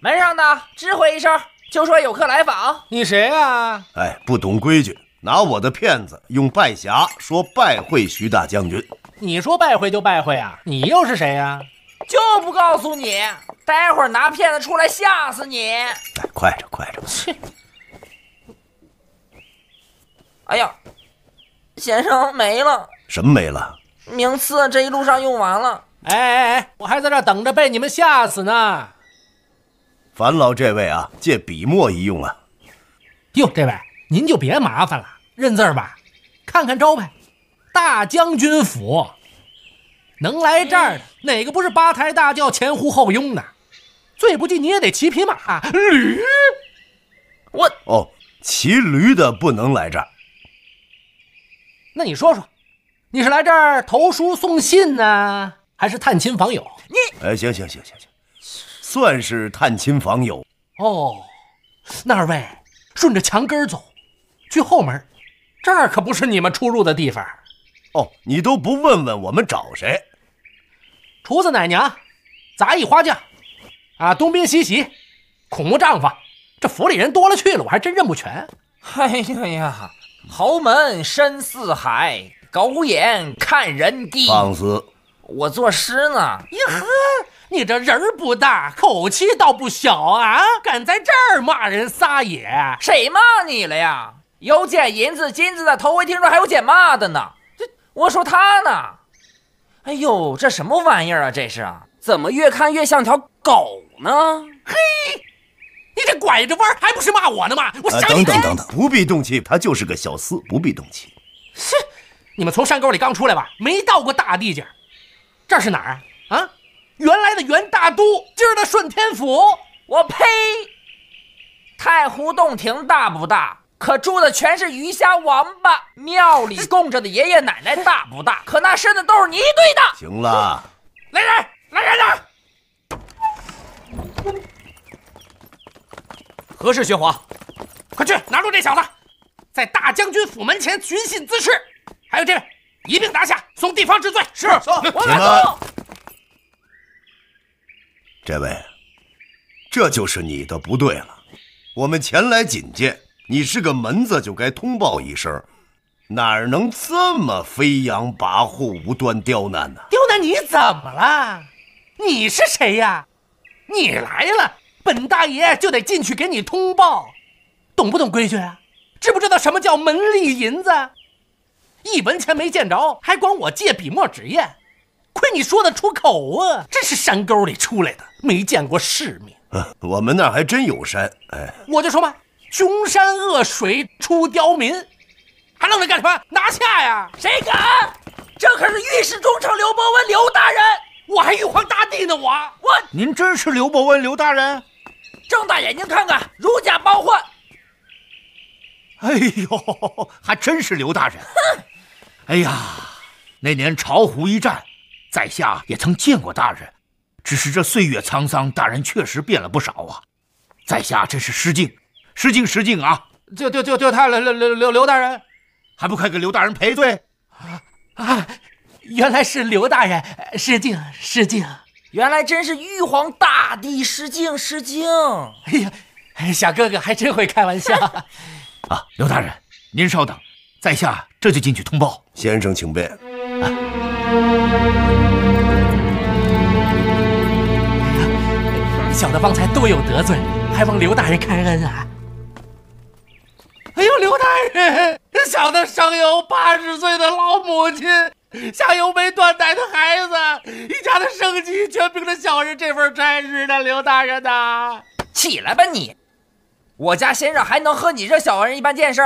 门上的知会一声，就说有客来访。你谁啊？哎，不懂规矩，拿我的片子用拜匣说拜会徐大将军。你说拜会就拜会啊？你又是谁呀？就不告诉你，待会拿片子出来吓死你！哎，快着快着！切！哎呀，先生没了。什么没了？名次这一路上用完了。哎哎哎！我还在这等着被你们吓死呢。烦劳这位啊，借笔墨一用啊！哟，这位您就别麻烦了，认字吧，看看招牌，大将军府，能来这儿的哪个不是八抬大轿前呼后拥的？最不济你也得骑匹马驴。我哦，骑驴的不能来这儿。那你说说，你是来这儿投书送信呢，还是探亲访友？你哎，行行行行行。算是探亲访友哦。那二位顺着墙根走，去后门。这儿可不是你们出入的地方。哦，你都不问问我们找谁？厨子、奶娘、杂役、花匠啊，东兵西喜，孔怖丈夫，这府里人多了去了，我还真认不全。哎呀呀，豪门深似海，狗眼看人低。放肆！我作诗呢。呀呵。你这人儿不大，口气倒不小啊！敢在这儿骂人撒野，谁骂你了呀？有捡银子金子的，头回听说还有捡骂的呢。这我说他呢，哎呦，这什么玩意儿啊？这是啊？怎么越看越像条狗呢？嘿，你这拐着弯儿还不是骂我呢吗？我等等等等，不必动气，他就是个小厮，不必动气。哼，你们从山沟里刚出来吧？没到过大地界儿，这是哪儿？原来的元大都，今儿的顺天府，我呸！太湖洞庭大不大？可住的全是鱼虾王八。庙里供着的爷爷奶奶大不大？可那身子都是泥堆的。行了，来人，来人呐！何事喧哗？快去拿住这小子，在大将军府门前寻衅滋事。还有这位，一并拿下，送地方治罪。是，我大都。这位，这就是你的不对了。我们前来觐见，你是个门子就该通报一声，哪儿能这么飞扬跋扈、无端刁难呢？刁难你怎么了？你是谁呀？你来了，本大爷就得进去给你通报，懂不懂规矩啊？知不知道什么叫门里银子？一文钱没见着，还管我借笔墨纸砚。亏你说得出口啊！真是山沟里出来的，没见过世面。我们那儿还真有山，哎，我就说嘛，穷山恶水出刁民，还愣着干什么？拿下呀！谁敢？这可是御史中丞刘伯温，刘大人，我还玉皇大帝呢！我我，您真是刘伯温，刘大人，睁大眼睛看看，如假包换。哎呦，还真是刘大人。哼，哎呀，那年巢湖一战。在下也曾见过大人，只是这岁月沧桑，大人确实变了不少啊！在下真是失敬，失敬，失敬啊！就就就就他了，刘刘刘刘大人，还不快给刘大人赔罪啊！啊，原来是刘大人，失敬失敬。原来真是玉皇大帝，失敬失敬。哎呀，小哥哥还真会开玩笑 啊！刘大人，您稍等，在下这就进去通报。先生请便。小的方才多有得罪，还望刘大人开恩啊！哎呦，刘大人，小的上有八十岁的老母亲，下有没断奶的孩子，一家的生计全凭着小人这份差事呢。刘大人呐，起来吧你！我家先生还能和你这小人一般见识？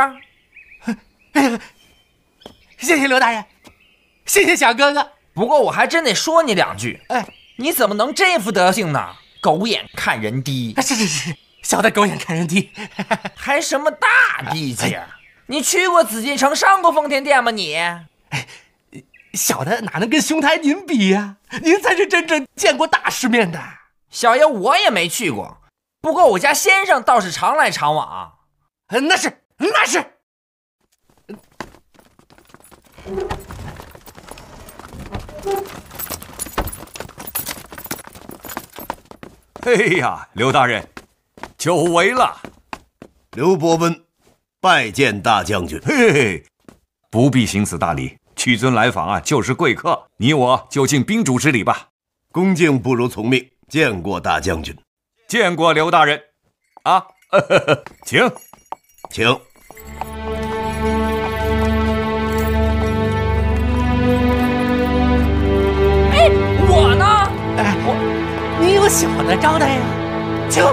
谢谢刘大人，谢谢小哥哥。不过我还真得说你两句，哎，你怎么能这副德行呢？狗眼看人低，是是是，小的狗眼看人低，还什么大地界你去过紫禁城、上过丰天店吗？你，小的哪能跟兄台您比呀？您才是真正见过大世面的。小爷我也没去过，不过我家先生倒是常来常往。那是，那是。哎呀，刘大人，久违了！刘伯温，拜见大将军。嘿嘿，不必行此大礼，屈尊来访啊，就是贵客，你我就敬宾主之礼吧。恭敬不如从命。见过大将军，见过刘大人。啊，请，请。小的招待呀，请。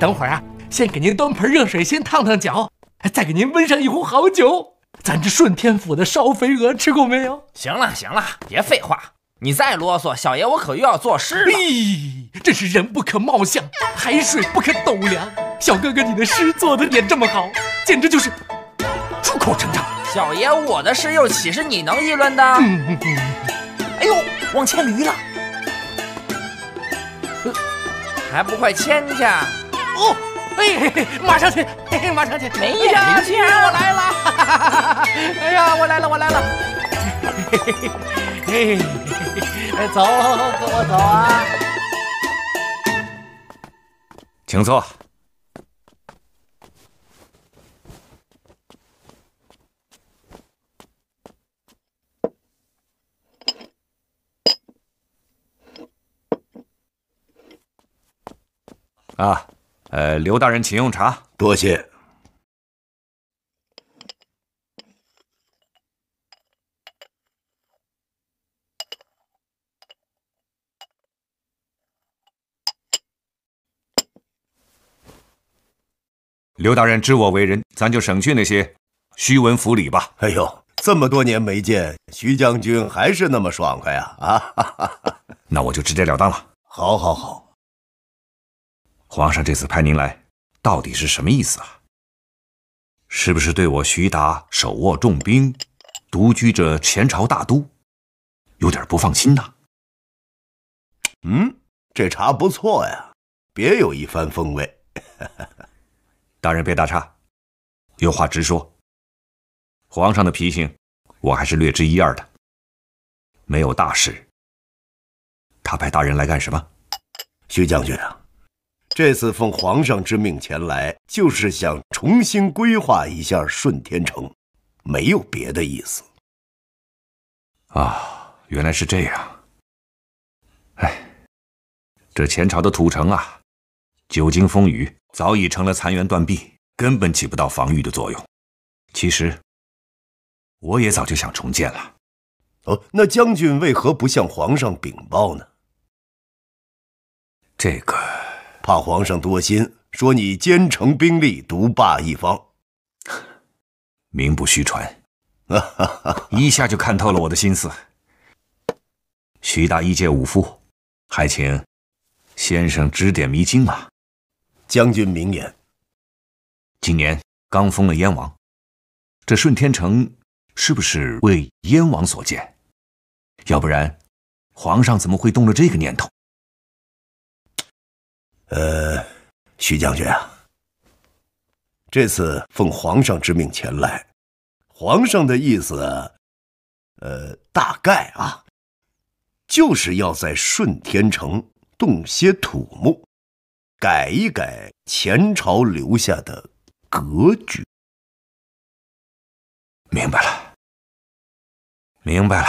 等会儿啊，先给您端盆热水，先烫烫脚，再给您温上一壶好酒。咱这顺天府的烧肥鹅吃过没有？行了行了，别废话，你再啰嗦，小爷我可又要做诗了。咦，真是人不可貌相，海水不可斗量。小哥哥，你的诗做的也这么好，简直就是出口成章。小爷我的诗又岂是你能议论的？哎呦，往前驴了。还不快签去！哦，哎，马上去，哎，马上去。哎呀，林我来了！哎呀，我来了，我来了！哎，走，跟我走啊！请坐。啊，呃，刘大人，请用茶。多谢。刘大人知我为人，咱就省去那些虚文浮礼吧。哎呦，这么多年没见，徐将军还是那么爽快呀！啊，那我就直截了当了。好，好，好。皇上这次派您来，到底是什么意思啊？是不是对我徐达手握重兵，独居着前朝大都，有点不放心呐？嗯，这茶不错呀，别有一番风味。大 人别打岔，有话直说。皇上的脾性，我还是略知一二的。没有大事，他派大人来干什么？徐将军啊。这次奉皇上之命前来，就是想重新规划一下顺天城，没有别的意思。啊，原来是这样。哎，这前朝的土城啊，久经风雨，早已成了残垣断壁，根本起不到防御的作用。其实，我也早就想重建了。哦，那将军为何不向皇上禀报呢？这个。怕皇上多心，说你兼程兵力独霸一方，名不虚传。一下就看透了我的心思。徐大一介武夫，还请先生指点迷津吧。将军明言，今年刚封了燕王，这顺天城是不是为燕王所建？要不然，皇上怎么会动了这个念头？呃，徐将军啊，这次奉皇上之命前来，皇上的意思，呃，大概啊，就是要在顺天城动些土木，改一改前朝留下的格局。明白了，明白了，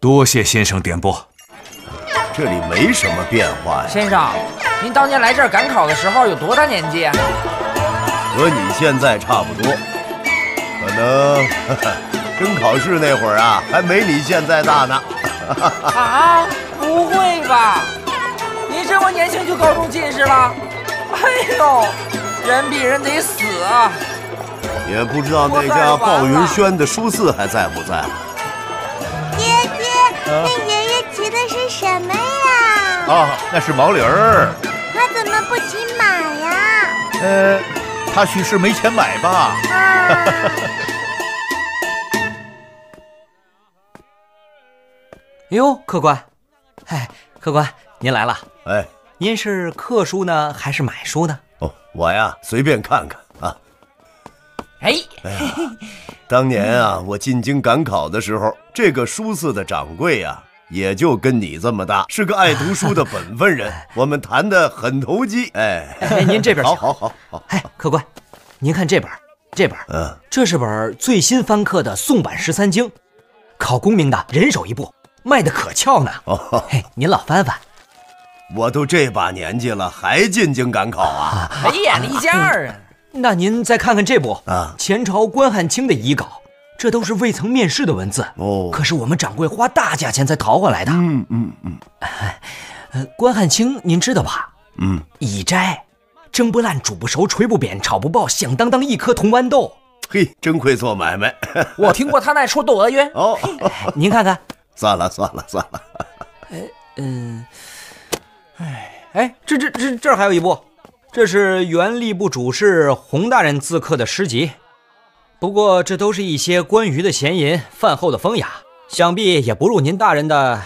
多谢先生点拨。这里没什么变化呀，先生，您当年来这儿赶考的时候有多大年纪？和你现在差不多，可能 跟考试那会儿啊，还没你现在大呢。啊？不会吧？您这么年轻就高中进士了？哎呦，人比人得死啊！也不知道那家鲍云轩的书字还在不在。爷爷，爹爹，那。骑的是什么呀？哦，那是毛驴儿。他怎么不骑马呀？呃，他许是没钱买吧。哎呦，客官，哎，客官您来了。哎，您是刻书呢，还是买书呢？哦，我呀，随便看看啊。哎，哎呀，当年啊，我进京赶考的时候，这个书肆的掌柜呀。也就跟你这么大，是个爱读书的本分人。我们谈的很投机，哎，您这边请，好，好，好，好。哎，客官，您看这本，这本，嗯，这是本最新翻刻的宋版十三经，考功名的人手一部，卖的可俏呢。哦，嘿，您老翻翻，我都这把年纪了，还进京赶考啊？没眼力见啊？那您再看看这部啊，前朝关汉卿的遗稿。这都是未曾面世的文字哦，可是我们掌柜花大价钱才淘回来的。嗯嗯嗯。关汉卿，您知道吧？嗯。乙斋，蒸不烂，煮不熟，锤不扁，炒不爆，响当当一颗铜豌豆。嘿，真会做买卖。我听过他那出《窦娥冤》。哦，您看看。算了算了算了。哎，嗯，哎哎，这这这这还有一部，这是原吏部主事洪大人自刻的诗集。不过，这都是一些关于的闲言，饭后的风雅，想必也不入您大人的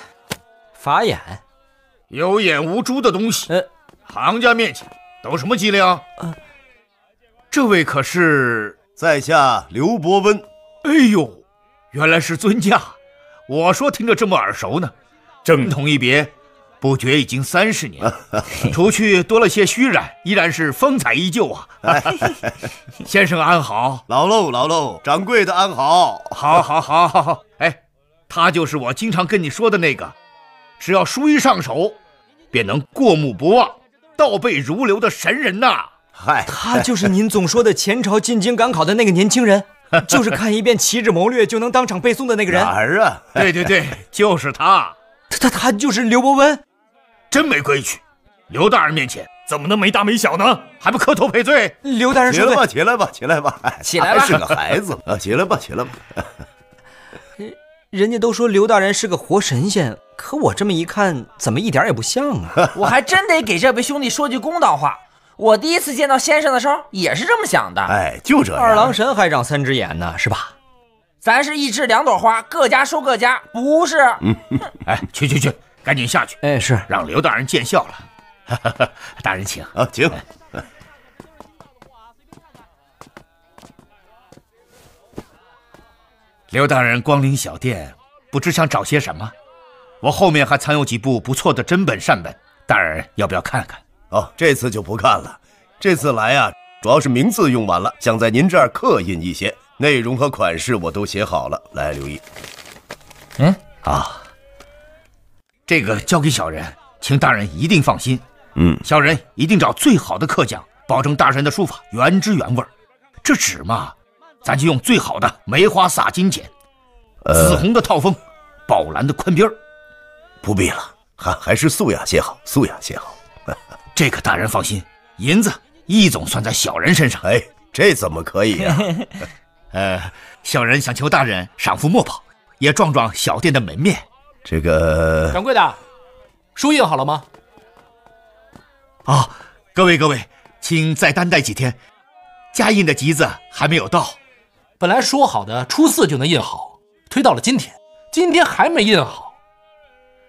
法眼。有眼无珠的东西，行家面前抖什么机灵？这位可是，在下刘伯温。哎呦，原来是尊驾，我说听着这么耳熟呢。正统一别。不觉已经三十年，除去多了些虚染，依然是风采依旧啊！先生安好，老喽老喽。掌柜的安好，好，好，好，好，好。哎，他就是我经常跟你说的那个，只要书一上手，便能过目不忘、倒背如流的神人呐！嗨，他就是您总说的前朝进京赶考的那个年轻人，就是看一遍《旗帜谋略》就能当场背诵的那个人。哪儿啊？对对对，就是他。他他他就是刘伯温，真没规矩！刘大人面前怎么能没大没小呢？还不磕头赔罪？刘大人说起来吧，起来吧，起来吧，起来吧！是个孩子，啊，起来吧，起来吧。人人家都说刘大人是个活神仙，可我这么一看，怎么一点也不像啊？我还真得给这位兄弟说句公道话，我第一次见到先生的时候也是这么想的。哎，就这，二郎神还长三只眼呢，是吧？咱是一枝两朵花，各家收各家，不是？嗯，哎，去去去，赶紧下去！哎，是让刘大人见笑了。大人请啊，请。刘大人光临小店，不知想找些什么？我后面还藏有几部不错的真本善本，大人要不要看看？哦，这次就不看了。这次来啊，主要是名字用完了，想在您这儿刻印一些。内容和款式我都写好了，来，刘意。嗯，啊，这个交给小人，请大人一定放心。嗯，小人一定找最好的刻匠，保证大人的书法原汁原味。这纸嘛，咱就用最好的梅花洒金呃、紫红的套封，宝蓝的宽边儿。不必了，还还是素雅些好，素雅些好。这个大人放心，银子一总算在小人身上。哎，这怎么可以呀？呃，小人想求大人赏副墨宝，也壮壮小店的门面。这个掌柜的，书印好了吗？啊，各位各位，请再担待几天，加印的集子还没有到。本来说好的初四就能印好，推到了今天，今天还没印好，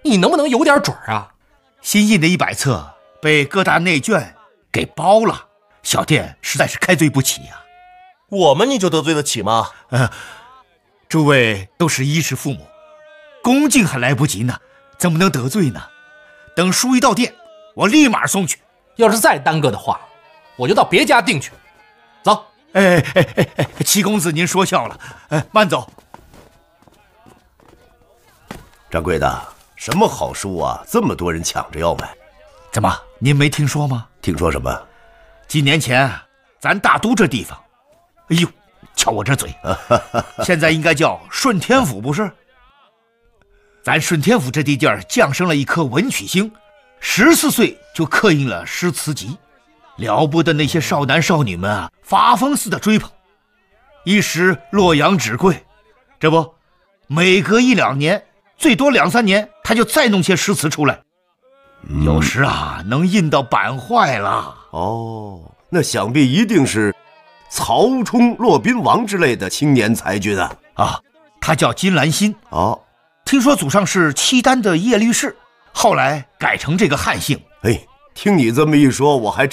你能不能有点准儿啊？新印的一百册被各大内卷给包了，小店实在是开罪不起呀。我们你就得罪得起吗？嗯，诸位都是衣食父母，恭敬还来不及呢，怎么能得罪呢？等书一到店，我立马送去。要是再耽搁的话，我就到别家订去。走，哎哎哎哎，哎，齐公子您说笑了，哎，慢走。掌柜的，什么好书啊？这么多人抢着要买，怎么您没听说吗？听说什么？几年前，咱大都这地方。哎呦，瞧我这嘴！现在应该叫顺天府不是？咱顺天府这地界儿，降生了一颗文曲星，十四岁就刻印了诗词集，了不得！那些少男少女们啊，发疯似的追捧。一时洛阳纸贵，这不，每隔一两年，最多两三年，他就再弄些诗词出来。有时啊，能印到版坏了。哦，那想必一定是。曹冲、骆宾王之类的青年才俊啊啊！他叫金兰心哦，听说祖上是契丹的叶律氏，后来改成这个汉姓。哎，听你这么一说，我还。